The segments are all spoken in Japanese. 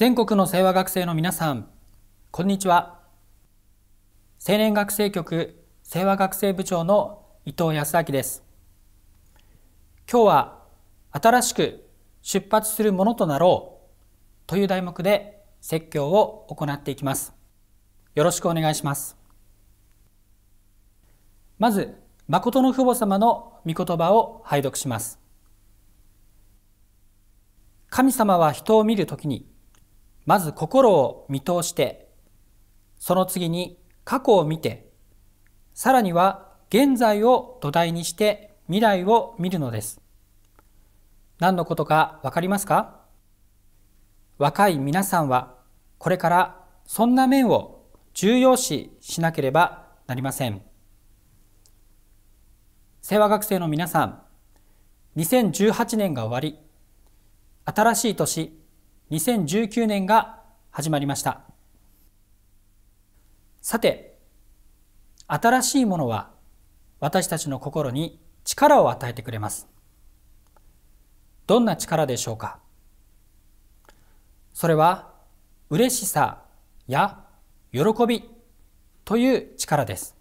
全国の清和学生の皆さんこんにちは青年学生局清和学生部長の伊藤康明です今日は新しく出発するものとなろうという題目で説教を行っていきますよろしくお願いしますまず誠の父母様の御言葉を拝読します神様は人を見るときにまず心を見通してその次に過去を見てさらには現在を土台にして未来を見るのです何のことか分かりますか若い皆さんはこれからそんな面を重要視しなければなりません清和学生の皆さん2018年が終わり新しい年2019年が始まりましたさて新しいものは私たちの心に力を与えてくれますどんな力でしょうかそれは嬉しさや喜びという力です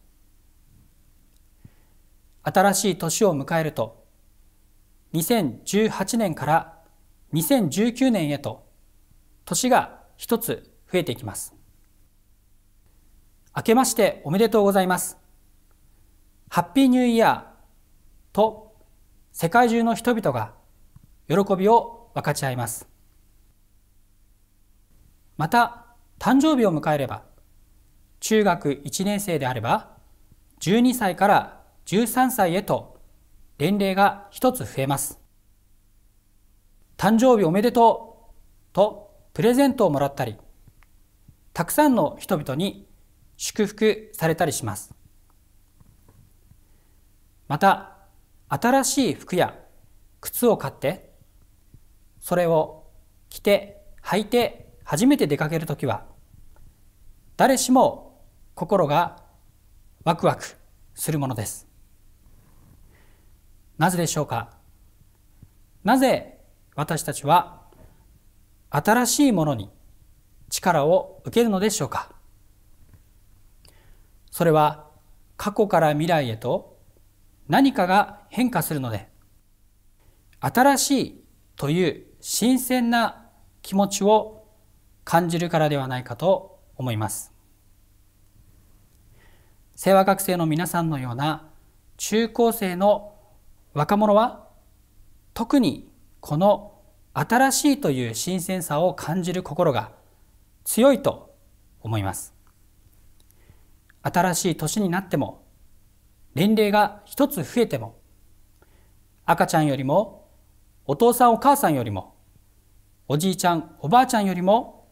新しい年を迎えると2018年から2019年へと年が一つ増えていきます。明けましておめでとうございます。ハッピーニューイヤーと世界中の人々が喜びを分かち合います。また、誕生日を迎えれば、中学1年生であれば、12歳から13歳へと年齢が一つ増えます。誕生日おめでとうとプレゼントをもらったりたくさんの人々に祝福されたりしますまた新しい服や靴を買ってそれを着て履いて初めて出かける時は誰しも心がワクワクするものですなぜでしょうかなぜ私たちは新しいものに力を受けるのでしょうかそれは過去から未来へと何かが変化するので新しいという新鮮な気持ちを感じるからではないかと思います清和学生の皆さんのような中高生の若者は特にこの新しいという新鮮さを感じる心が強いと思います新しい年になっても年齢が一つ増えても赤ちゃんよりもお父さんお母さんよりもおじいちゃんおばあちゃんよりも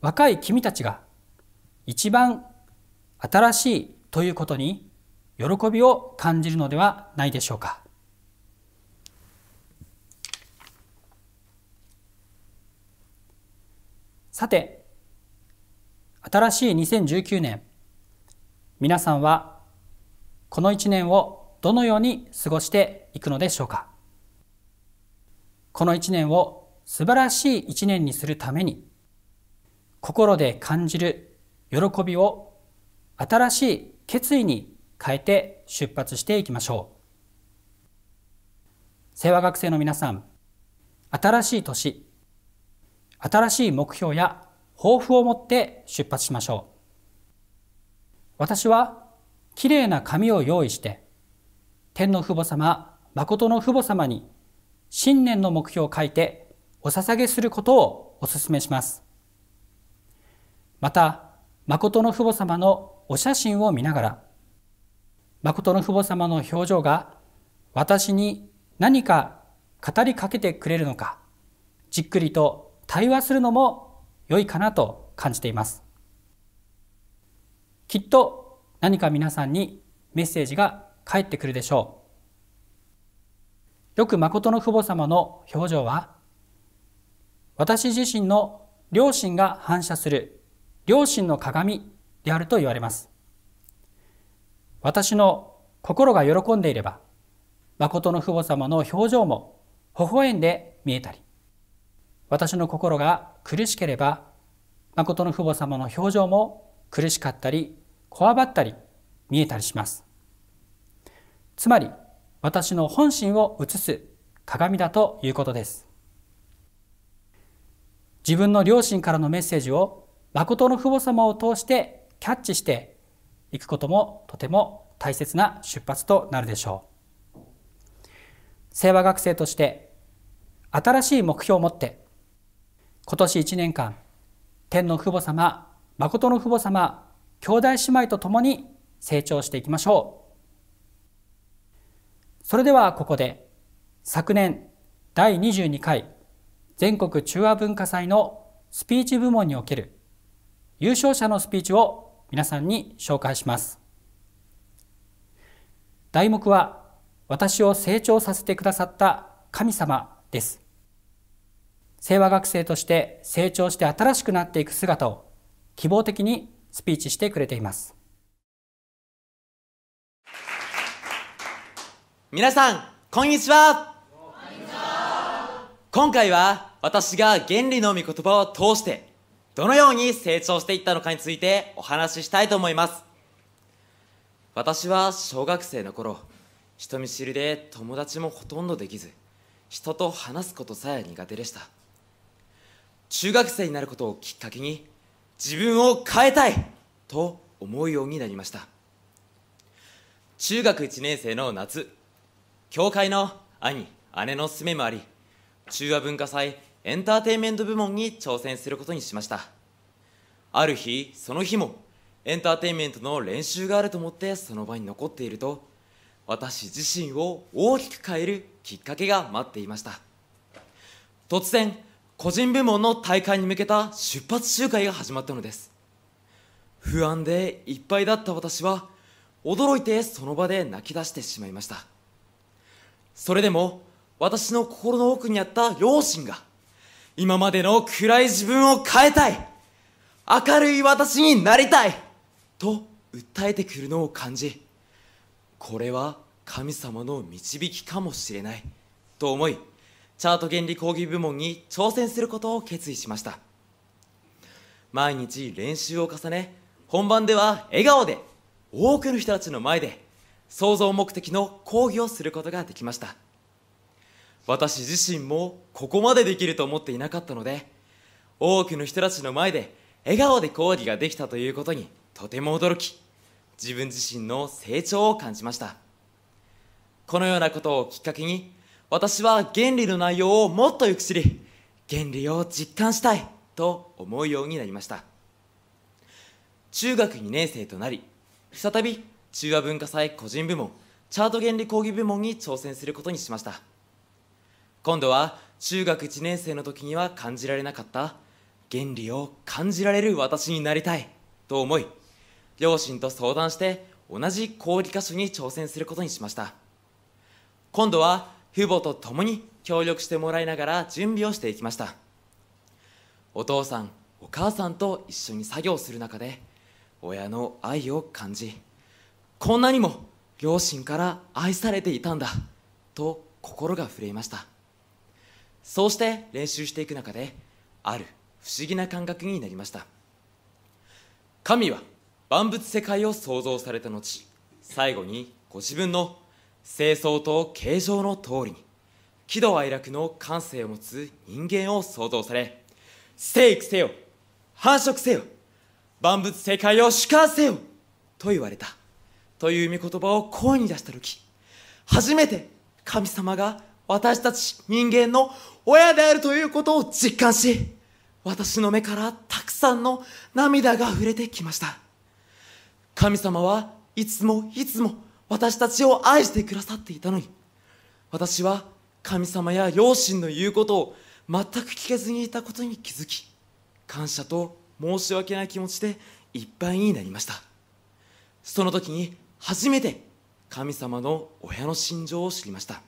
若い君たちが一番新しいということに喜びを感じるのではないでしょうか。さて、新しい2019年、皆さんはこの1年をどのように過ごしていくのでしょうかこの1年を素晴らしい1年にするために、心で感じる喜びを新しい決意に変えて出発していきましょう。清和学生の皆さん、新しい年、新しい目標や抱負を持って出発しましょう。私は、きれいな紙を用意して、天の父母様、誠の父母様に、新年の目標を書いて、お捧げすることをお勧めします。また、誠の父母様のお写真を見ながら、誠の父母様の表情が私に何か語りかけてくれるのか、じっくりと対話するのも良いかなと感じています。きっと何か皆さんにメッセージが返ってくるでしょう。よく誠の父母様の表情は、私自身の両親が反射する両親の鏡であると言われます。私の心が喜んでいれば、誠の父母様の表情も微笑んで見えたり、私の心が苦しければ誠の父母様の表情も苦しかったりこわばったり見えたりしますつまり私の本心を映す鏡だということです自分の両親からのメッセージを誠の父母様を通してキャッチしていくこともとても大切な出発となるでしょう聖和学生として新しい目標を持って今年1年間天の父母様誠の父母様兄弟姉妹と共に成長していきましょうそれではここで昨年第22回全国中和文化祭のスピーチ部門における優勝者のスピーチを皆さんに紹介します題目は私を成長させてくださった神様です清和学生として成長して新しくなっていく姿を希望的にスピーチしてくれています皆さんこんにちは今回は私が原理の御言葉を通してどのように成長していったのかについてお話ししたいと思います私は小学生の頃人見知りで友達もほとんどできず人と話すことさえ苦手でした中学生になることをきっかけに自分を変えたいと思うようになりました中学1年生の夏教会の兄姉の勧めもあり中和文化祭エンターテインメント部門に挑戦することにしましたある日その日もエンターテインメントの練習があると思ってその場に残っていると私自身を大きく変えるきっかけが待っていました突然個人部門の大会に向けた出発集会が始まったのです不安でいっぱいだった私は驚いてその場で泣き出してしまいましたそれでも私の心の奥にあった両親が今までの暗い自分を変えたい明るい私になりたいと訴えてくるのを感じこれは神様の導きかもしれないと思いチャート原理講義部門に挑戦することを決意しました毎日練習を重ね本番では笑顔で多くの人たちの前で創造目的の講義をすることができました私自身もここまでできると思っていなかったので多くの人たちの前で笑顔で講義ができたということにとても驚き自分自身の成長を感じましたこのようなことをきっかけに私は原理の内容をもっとよく知り原理を実感したいと思うようになりました中学2年生となり再び中和文化祭個人部門チャート原理講義部門に挑戦することにしました今度は中学1年生の時には感じられなかった原理を感じられる私になりたいと思い両親と相談して同じ講義箇所に挑戦することにしました今度は父母と共に協力してもらいながら準備をしていきましたお父さんお母さんと一緒に作業する中で親の愛を感じこんなにも両親から愛されていたんだと心が震えましたそうして練習していく中である不思議な感覚になりました神は万物世界を創造された後最後にご自分の清掃と形状の通りに喜怒哀楽の感性を持つ人間を創造され生育せよ繁殖せよ万物世界を主観せよと言われたという御言葉を声に出した時初めて神様が私たち人間の親であるということを実感し私の目からたくさんの涙が溢れてきました神様はいつもいつも私たちを愛してくださっていたのに私は神様や両親の言うことを全く聞けずにいたことに気づき感謝と申し訳ない気持ちでいっぱいになりましたその時に初めて神様の親の心情を知りました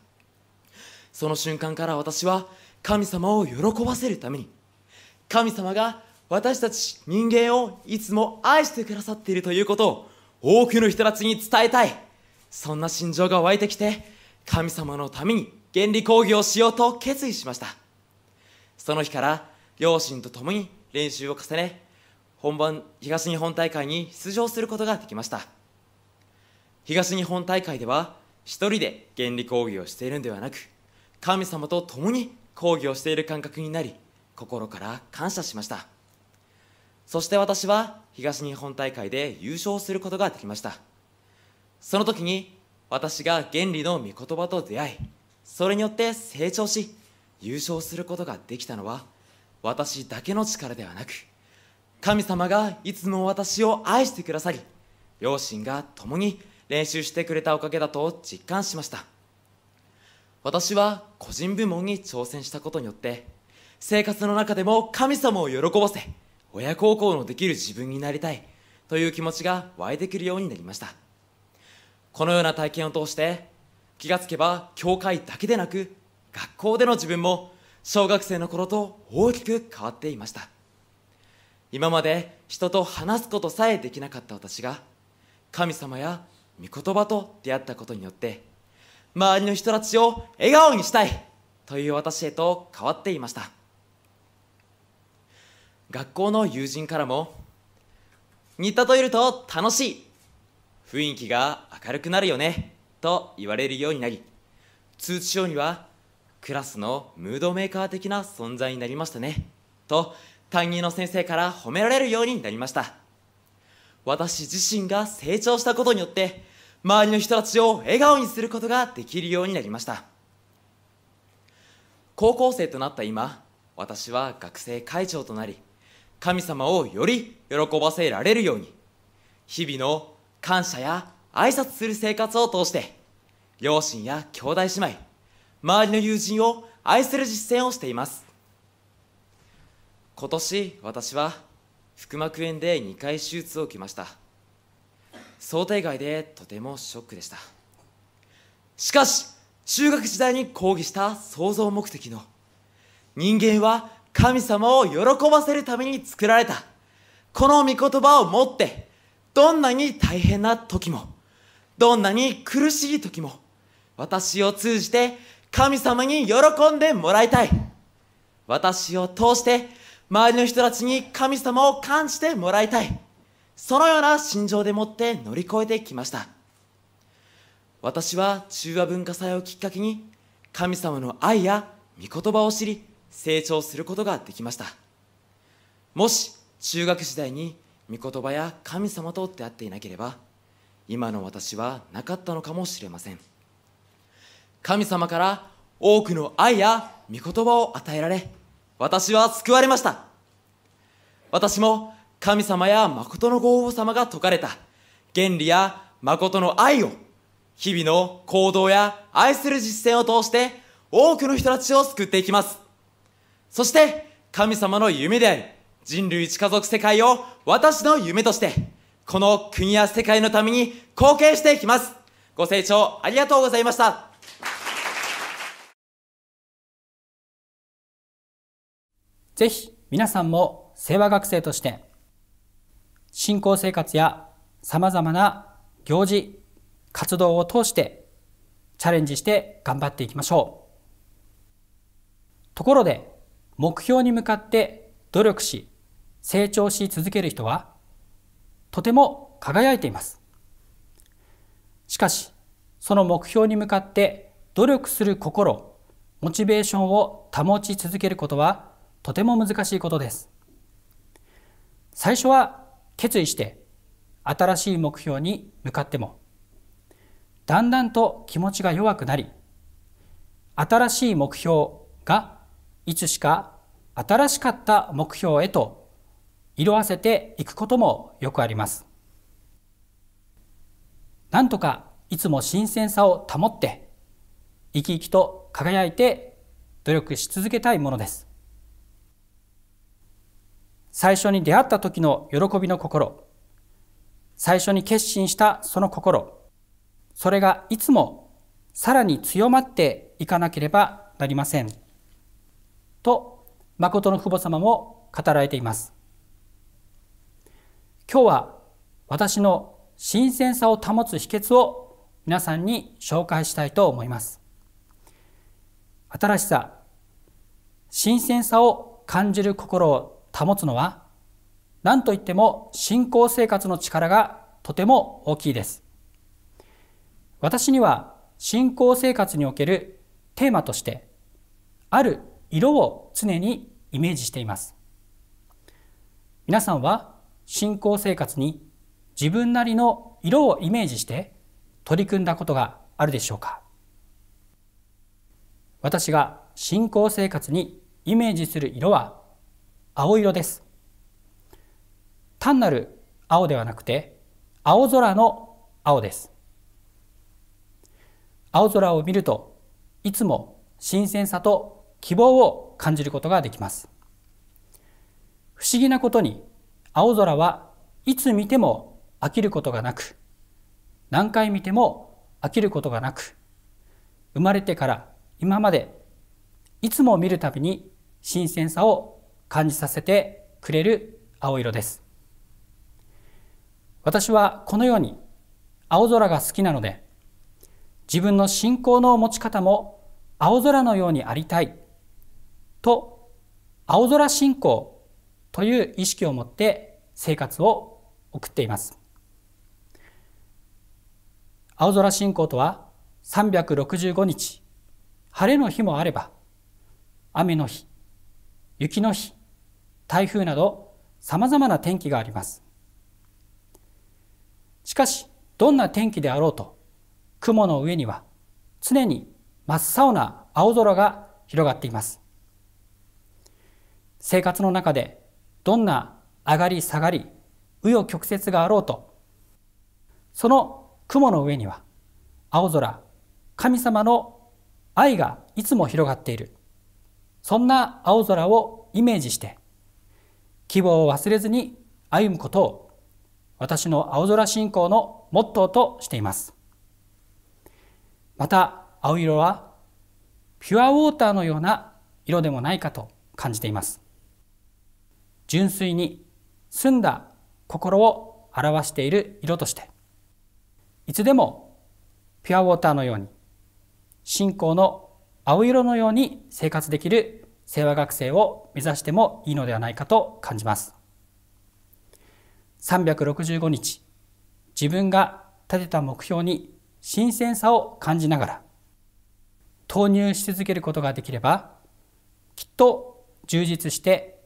その瞬間から私は神様を喜ばせるために神様が私たち人間をいつも愛してくださっているということを多くの人たちに伝えたいそんな心情が湧いてきて神様のために原理講義をしようと決意しましたその日から両親と共に練習を重ね本番東日本大会に出場することができました東日本大会では一人で原理講義をしているのではなく神様と共に講義をしている感覚になり心から感謝しましたそして私は東日本大会で優勝することができましたその時に私が原理の御言葉と出会いそれによって成長し優勝することができたのは私だけの力ではなく神様がいつも私を愛してくださり両親が共に練習してくれたおかげだと実感しました私は個人部門に挑戦したことによって生活の中でも神様を喜ばせ親孝行のできる自分になりたいという気持ちが湧いてくるようになりましたこのような体験を通して気がつけば教会だけでなく学校での自分も小学生の頃と大きく変わっていました今まで人と話すことさえできなかった私が神様や御言葉と出会ったことによって周りの人たちを笑顔にしたいという私へと変わっていました学校の友人からも似たといると楽しい雰囲気が明るくなるよねと言われるようになり通知書にはクラスのムードメーカー的な存在になりましたねと担任の先生から褒められるようになりました私自身が成長したことによって周りの人たちを笑顔にすることができるようになりました高校生となった今私は学生会長となり神様をより喜ばせられるように日々の感謝や挨拶する生活を通して両親や兄弟姉妹周りの友人を愛する実践をしています今年私は腹膜炎で2回手術を受けました想定外でとてもショックでしたしかし中学時代に抗議した創造目的の人間は神様を喜ばせるために作られたこの御言葉を持ってどんなに大変な時も、どんなに苦しい時も、私を通じて神様に喜んでもらいたい。私を通して、周りの人たちに神様を感じてもらいたい。そのような心情でもって乗り越えてきました。私は中和文化祭をきっかけに、神様の愛や御言葉を知り、成長することができました。もし、中学時代に御言葉や神様と出会っていなければ今の私はなかったのかもしれません神様から多くの愛や御言葉を与えられ私は救われました私も神様や誠の御王様が説かれた原理や誠の愛を日々の行動や愛する実践を通して多くの人たちを救っていきますそして神様の夢である人類一家族世界を私の夢として、この国や世界のために貢献していきます。ご清聴ありがとうございました。ぜひ皆さんも清和学生として、信仰生活やさまざまな行事、活動を通してチャレンジして頑張っていきましょう。ところで、目標に向かって努力し成長し続ける人はとても輝いていますしかしその目標に向かって努力する心モチベーションを保ち続けることはとても難しいことです最初は決意して新しい目標に向かってもだんだんと気持ちが弱くなり新しい目標がいつしか新しかった目標へと色あせていくこともよくありますなんとかいつも新鮮さを保って生き生きと輝いて努力し続けたいものです最初に出会った時の喜びの心最初に決心したその心それがいつもさらに強まっていかなければなりませんと誠の父母様も語られています今日は私の新鮮さを保つ秘訣を皆さんに紹介したいと思います。新しさ、新鮮さを感じる心を保つのは、何といっても信仰生活の力がとても大きいです。私には信仰生活におけるテーマとして、ある色を常にイメージしています。皆さんは信仰生活に自分なりの色をイメージして取り組んだことがあるでしょうか私が信仰生活にイメージする色は青色です単なる青ではなくて青空の青です青空を見るといつも新鮮さと希望を感じることができます不思議なことに青空はいつ見ても飽きることがなく、何回見ても飽きることがなく、生まれてから今までいつも見るたびに新鮮さを感じさせてくれる青色です。私はこのように青空が好きなので、自分の信仰の持ち方も青空のようにありたいと青空信仰という意識を持って生活を送っています青空信仰とは365日晴れの日もあれば雨の日雪の日台風などさまざまな天気がありますしかしどんな天気であろうと雲の上には常に真っ青な青空が広がっています生活の中でどんな上がり下がり紆余曲折があろうとその雲の上には青空神様の愛がいつも広がっているそんな青空をイメージして希望を忘れずに歩むことを私の青空信仰のモットーとしていますまた青色はピュアウォーターのような色でもないかと感じています純粋に澄んだ心を表している色としていつでもピュアウォーターのように信仰の青色のように生活できる清和学生を目指してもいいのではないかと感じます365日自分が立てた目標に新鮮さを感じながら投入し続けることができればきっと充実して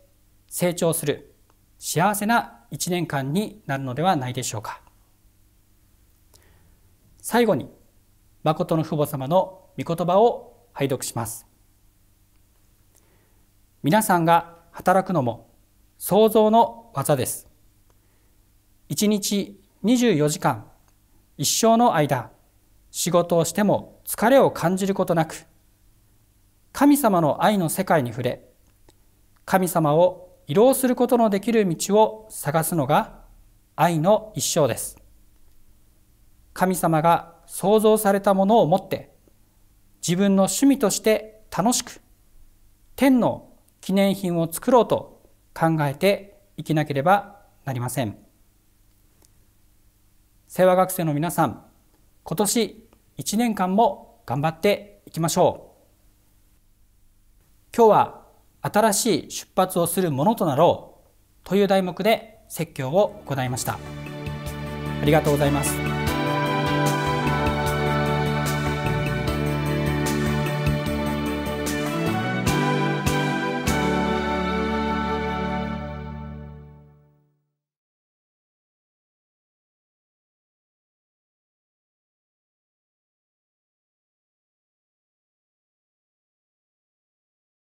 成長する幸せな1年間になるのではないでしょうか最後に誠の父母様の御言葉を拝読します皆さんが働くのも創造の技です1日24時間一生の間仕事をしても疲れを感じることなく神様の愛の世界に触れ神様を移動することのできる道を探すのが愛の一生です。神様が創造されたものを持って自分の趣味として楽しく天の記念品を作ろうと考えていきなければなりません。清和学生の皆さん、今年1年間も頑張っていきましょう。今日は新しい出発をするものとなろうという題目で説教を行いましたありがとうございます